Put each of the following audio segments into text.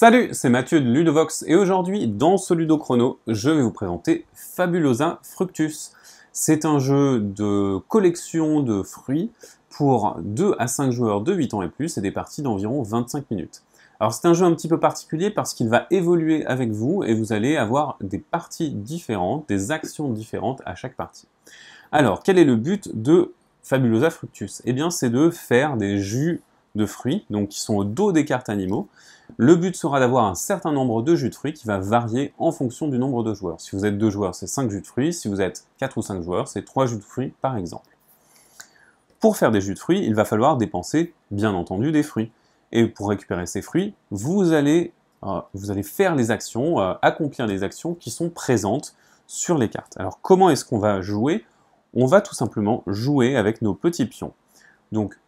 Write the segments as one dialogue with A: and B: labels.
A: Salut, c'est Mathieu de Ludovox et aujourd'hui dans ce Ludo Chrono, je vais vous présenter Fabulosa Fructus. C'est un jeu de collection de fruits pour 2 à 5 joueurs de 8 ans et plus et des parties d'environ 25 minutes. Alors c'est un jeu un petit peu particulier parce qu'il va évoluer avec vous et vous allez avoir des parties différentes, des actions différentes à chaque partie. Alors quel est le but de Fabulosa Fructus Eh bien c'est de faire des jus de fruits, donc qui sont au dos des cartes animaux. Le but sera d'avoir un certain nombre de jus de fruits qui va varier en fonction du nombre de joueurs. Si vous êtes deux joueurs, c'est 5 jus de fruits. Si vous êtes quatre ou cinq joueurs, c'est trois jus de fruits par exemple. Pour faire des jus de fruits, il va falloir dépenser bien entendu des fruits. Et pour récupérer ces fruits, vous allez, euh, vous allez faire les actions, euh, accomplir les actions qui sont présentes sur les cartes. Alors comment est-ce qu'on va jouer On va tout simplement jouer avec nos petits pions. Donc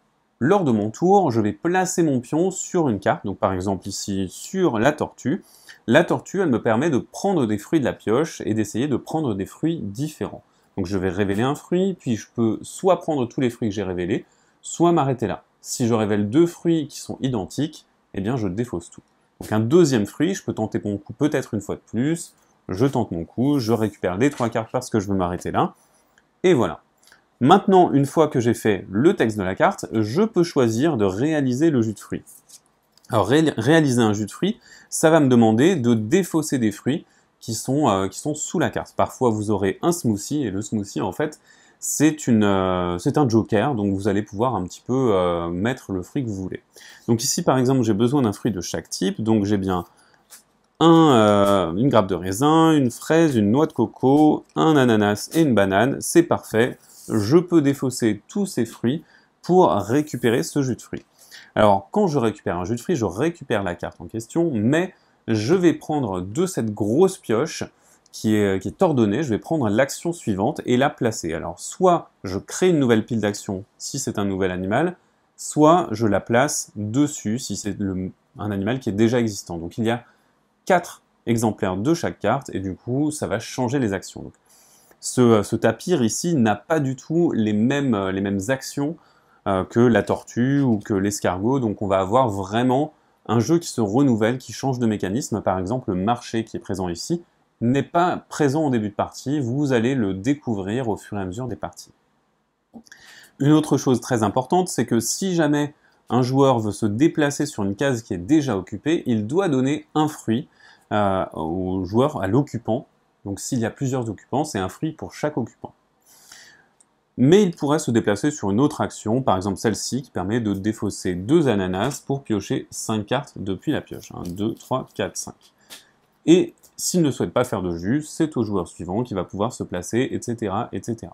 A: lors de mon tour, je vais placer mon pion sur une carte, donc par exemple ici sur la tortue. La tortue, elle me permet de prendre des fruits de la pioche et d'essayer de prendre des fruits différents. Donc je vais révéler un fruit, puis je peux soit prendre tous les fruits que j'ai révélés, soit m'arrêter là. Si je révèle deux fruits qui sont identiques, eh bien je défausse tout. Donc un deuxième fruit, je peux tenter mon coup peut-être une fois de plus, je tente mon coup, je récupère les trois cartes parce que je veux m'arrêter là, et voilà. Maintenant, une fois que j'ai fait le texte de la carte, je peux choisir de réaliser le jus de fruits. Alors, réaliser un jus de fruits, ça va me demander de défausser des fruits euh, qui sont, sous la carte. Parfois, vous aurez un smoothie, et le smoothie, en fait, c'est euh, un joker, donc vous allez pouvoir un petit peu euh, mettre le fruit que vous voulez. Donc ici, par exemple, j'ai besoin d'un fruit de chaque type, donc j'ai bien une grappe de raisin, une fraise, une noix de coco, un ananas et une banane, c'est parfait je peux défausser tous ces fruits pour récupérer ce jus de fruits. Alors, quand je récupère un jus de fruits, je récupère la carte en question, mais je vais prendre de cette grosse pioche qui est, qui est ordonnée, je vais prendre l'action suivante et la placer. Alors, soit je crée une nouvelle pile d'actions si c'est un nouvel animal, soit je la place dessus si c'est un animal qui est déjà existant. Donc, il y a quatre exemplaires de chaque carte et du coup, ça va changer les actions. Euh, ce, tapir ici n'a pas du tout les mêmes, euh, les mêmes actions euh, que la tortue ou que l'escargot, donc on va avoir vraiment un jeu qui se renouvelle, qui change de mécanisme. Par exemple, le marché qui est présent ici n'est pas présent au début de partie, vous allez le découvrir au fur et à mesure des parties. Une autre chose très importante, c'est que si jamais un joueur veut se déplacer sur une case qui est déjà occupée, il doit donner un fruit au joueur, à l'occupant, donc s'il y a plusieurs occupants, c'est un fruit pour chaque occupant. Mais il pourrait se déplacer sur une autre action, par exemple celle-ci, qui permet de défausser deux ananas pour piocher cinq cartes depuis la pioche. 1, 2, 3, 4, 5. Et s'il ne souhaite pas faire de jus, c'est au joueur suivant qui va pouvoir se placer, etc. etc.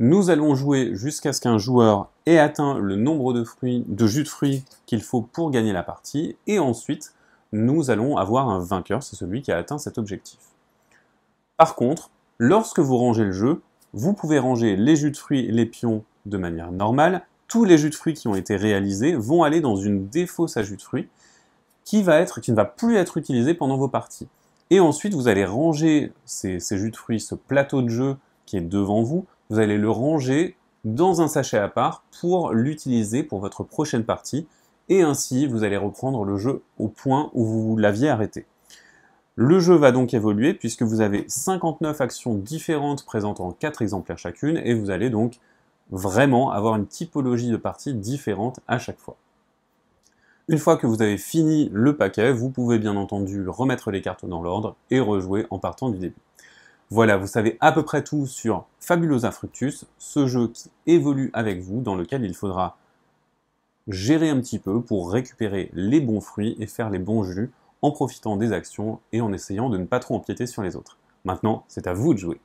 A: Nous allons jouer jusqu'à ce qu'un joueur ait atteint le nombre de, fruits, de jus de fruits qu'il faut pour gagner la partie, et ensuite, nous allons avoir un vainqueur, c'est celui qui a atteint cet objectif. Par contre, lorsque vous rangez le jeu, vous pouvez ranger les jus de fruits les pions de manière normale. Tous les jus de fruits qui ont été réalisés vont aller dans une défausse à jus de fruits qui, va être, qui ne va plus être utilisée pendant vos parties. Et ensuite, vous allez ranger ces jus de fruits, ce plateau de jeu qui est devant vous, vous allez le ranger dans un sachet à part pour l'utiliser pour votre prochaine partie, et ainsi vous allez reprendre le jeu au point où vous l'aviez arrêté. Le jeu va donc évoluer puisque vous avez 59 actions différentes présentes en 4 exemplaires chacune et vous allez donc vraiment avoir une typologie de parties différente à chaque fois. Une fois que vous avez fini le paquet, vous pouvez bien entendu remettre les cartes dans l'ordre et rejouer en partant du début. Voilà, vous savez à peu près tout sur Fabulosa Fructus, ce jeu qui évolue avec vous, dans lequel il faudra gérer un petit peu pour récupérer les bons fruits et faire les bons jus en profitant des actions et en essayant de ne pas trop empiéter sur les autres. Maintenant, c'est à vous de jouer.